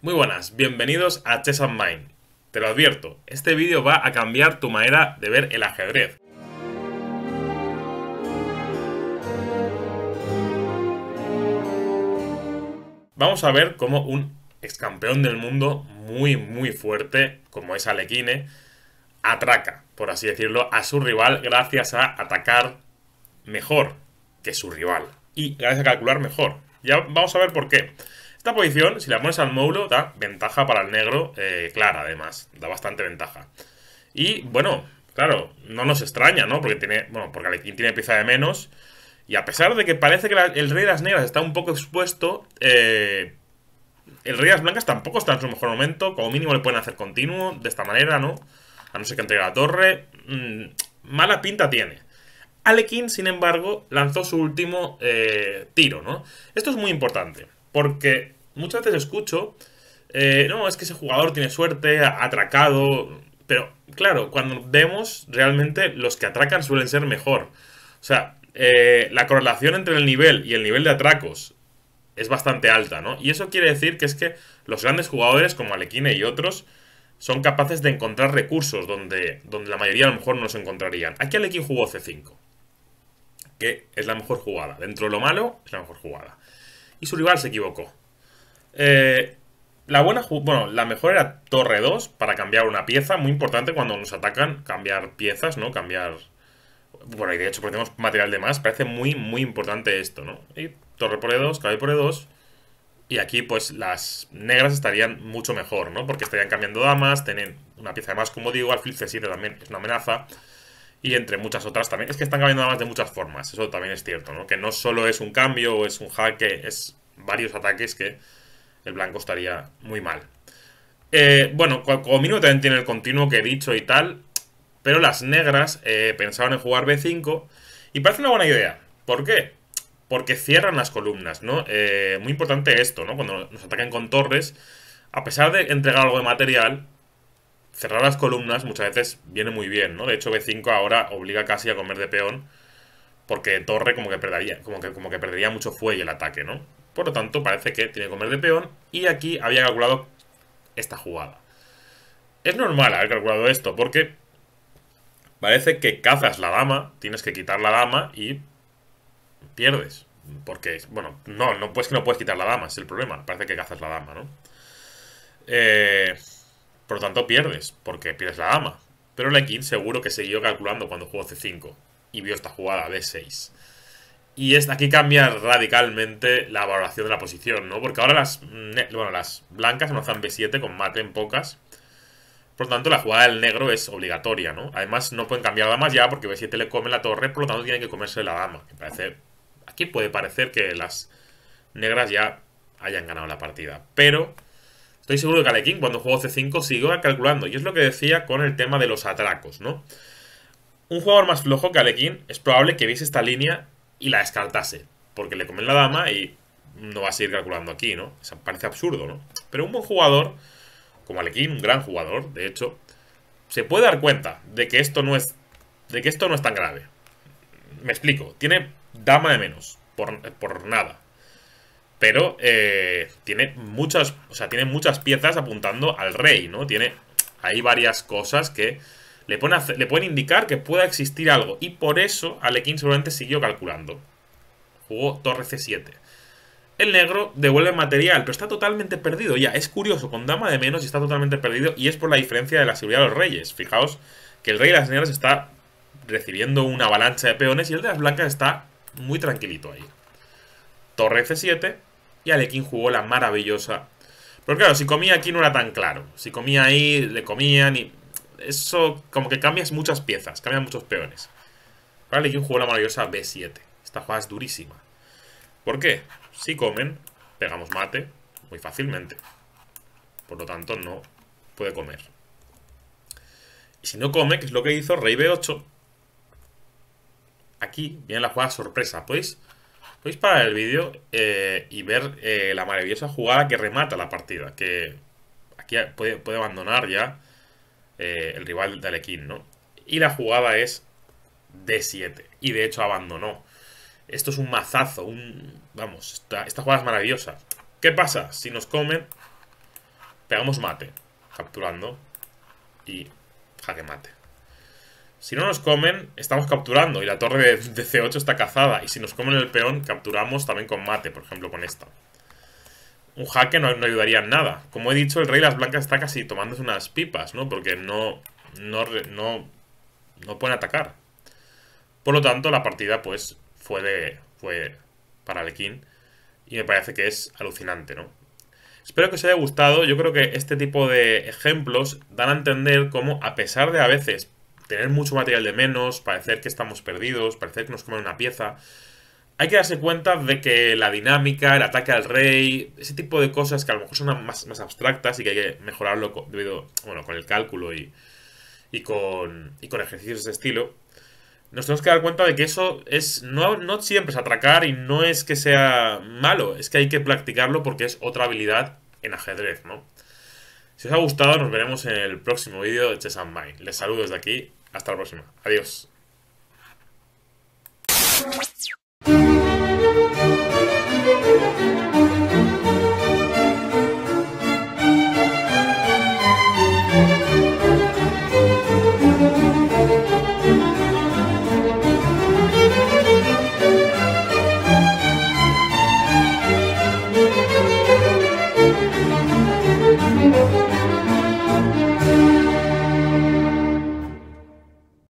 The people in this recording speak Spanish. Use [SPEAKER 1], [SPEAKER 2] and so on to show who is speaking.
[SPEAKER 1] Muy buenas, bienvenidos a Chess and Mind. Te lo advierto, este vídeo va a cambiar tu manera de ver el ajedrez. Vamos a ver cómo un ex campeón del mundo muy muy fuerte, como es Alekine, atraca, por así decirlo, a su rival gracias a atacar mejor que su rival y gracias a calcular mejor. Ya vamos a ver por qué. Esta posición, si la pones al módulo, da ventaja para el negro claro, eh, clara, además. Da bastante ventaja. Y, bueno, claro, no nos extraña, ¿no? Porque tiene, bueno, porque Alequín tiene pieza de menos. Y a pesar de que parece que el Rey de las Negras está un poco expuesto, eh, el Rey de las Blancas tampoco está en su mejor momento. Como mínimo le pueden hacer continuo, de esta manera, ¿no? A no ser que entregue la torre. Mm, mala pinta tiene. Alekin, sin embargo, lanzó su último eh, tiro, ¿no? Esto es muy importante, porque muchas veces escucho, eh, no, es que ese jugador tiene suerte, ha atracado, pero claro, cuando vemos realmente los que atracan suelen ser mejor. O sea, eh, la correlación entre el nivel y el nivel de atracos es bastante alta, ¿no? Y eso quiere decir que es que los grandes jugadores como Alequine y otros son capaces de encontrar recursos donde, donde la mayoría a lo mejor no se encontrarían. Aquí Alequine jugó C5, que es la mejor jugada. Dentro de lo malo, es la mejor jugada. Y su rival se equivocó. Eh, la buena, bueno, la mejor era torre 2 para cambiar una pieza. Muy importante cuando nos atacan, cambiar piezas, ¿no? Cambiar... Bueno, y de hecho tenemos material de más. Parece muy, muy importante esto, ¿no? Y torre por E2, caballo por E2. Y aquí, pues, las negras estarían mucho mejor, ¿no? Porque estarían cambiando damas, tienen una pieza de más, como digo. alfil C7 también es una amenaza. Y entre muchas otras también. Es que están cambiando damas de muchas formas. Eso también es cierto, ¿no? Que no solo es un cambio o es un hack es varios ataques que el blanco estaría muy mal. Eh, bueno, como mínimo también tiene el continuo que he dicho y tal, pero las negras eh, pensaban en jugar B5 y parece una buena idea. ¿Por qué? Porque cierran las columnas, ¿no? Eh, muy importante esto, ¿no? Cuando nos atacan con torres, a pesar de entregar algo de material, cerrar las columnas muchas veces viene muy bien, ¿no? De hecho, B5 ahora obliga casi a comer de peón porque torre como que perdería, como que, como que perdería mucho fuelle el ataque, ¿no? Por lo tanto, parece que tiene que comer de peón. Y aquí había calculado esta jugada. Es normal haber calculado esto, porque parece que cazas la dama, tienes que quitar la dama y pierdes. Porque, bueno, no, no pues que no puedes quitar la dama, es el problema. Parece que cazas la dama, ¿no? Eh, por lo tanto, pierdes, porque pierdes la dama. Pero Lekin seguro que siguió calculando cuando jugó C5 y vio esta jugada b 6 y es, aquí cambia radicalmente la valoración de la posición, ¿no? Porque ahora las, las blancas lanzan B7 con mate en pocas. Por lo tanto, la jugada del negro es obligatoria, ¿no? Además, no pueden cambiar damas ya porque B7 le come la torre, por lo tanto tienen que comerse la dama. parece, aquí puede parecer que las negras ya hayan ganado la partida. Pero estoy seguro que Alekin cuando jugó C5 siguió calculando. Y es lo que decía con el tema de los atracos, ¿no? Un jugador más flojo que Alekin es probable que viese esta línea y la descartase. Porque le comen la dama y no va a seguir calculando aquí, ¿no? parece absurdo, ¿no? Pero un buen jugador, como Alequín, un gran jugador, de hecho, se puede dar cuenta de que esto no es, de que esto no es tan grave. Me explico, tiene dama de menos, por, por nada. Pero eh, tiene muchas, o sea, tiene muchas piezas apuntando al rey, ¿no? Tiene, hay varias cosas que le, pueden indicar que pueda existir algo. Y por eso Alequín seguramente siguió calculando. Jugó torre C7. El negro devuelve material, pero está totalmente perdido ya. Es curioso, con dama de menos y está totalmente perdido. Y es por la diferencia de la seguridad de los reyes. Fijaos que el rey de las negras está recibiendo una avalancha de peones y el de las blancas está muy tranquilito ahí. Torre C7 y Alequín jugó la maravillosa. Pero claro, si comía aquí no era tan claro. Si comía ahí, le comían y eso, como que cambias muchas piezas, cambias muchos peones. Ahora un jugó la maravillosa B7. Esta jugada es durísima. ¿Por qué? Si comen, pegamos mate muy fácilmente. Por lo tanto, no puede comer. Y si no come, que es lo que hizo Rey B8. Aquí viene la jugada sorpresa. Podéis, podéis parar el vídeo eh, y ver eh, la maravillosa jugada que remata la partida. Que aquí puede, puede abandonar ya eh, el rival de Alequín, ¿no? Y la jugada es D7. Y de hecho abandonó. Esto es un mazazo, un... Vamos, esta, jugada es maravillosa. ¿Qué pasa? Si nos comen, pegamos mate, capturando y jaque mate. Si no nos comen, estamos capturando y la torre de, de C8 está cazada. Y si nos comen el peón, capturamos también con mate, por ejemplo con esta un jaque no, ayudaría en nada. Como he dicho, el rey de las blancas está casi tomándose unas pipas, ¿no? Porque no, no, no, no pueden atacar. Por lo tanto, la partida, pues, fue, de, fue para Alekín Y me parece que es alucinante, ¿no? Espero que os haya gustado. Yo creo que este tipo de ejemplos dan a entender cómo, a pesar de a veces tener mucho material de menos, parecer que estamos perdidos, parecer que nos comen una pieza, hay que darse cuenta de que la dinámica, el ataque al rey, ese tipo de cosas que a lo mejor son más, abstractas y que hay que mejorarlo debido, bueno, con el cálculo y, con, con ejercicios de ese estilo, nos tenemos que dar cuenta de que eso es no, no siempre es atracar y no es que sea malo, es que hay que practicarlo porque es otra habilidad en ajedrez, ¿no? Si os ha gustado, nos veremos en el próximo vídeo de Chess and Mind. Les saludo desde aquí, hasta la próxima. Adiós. thank you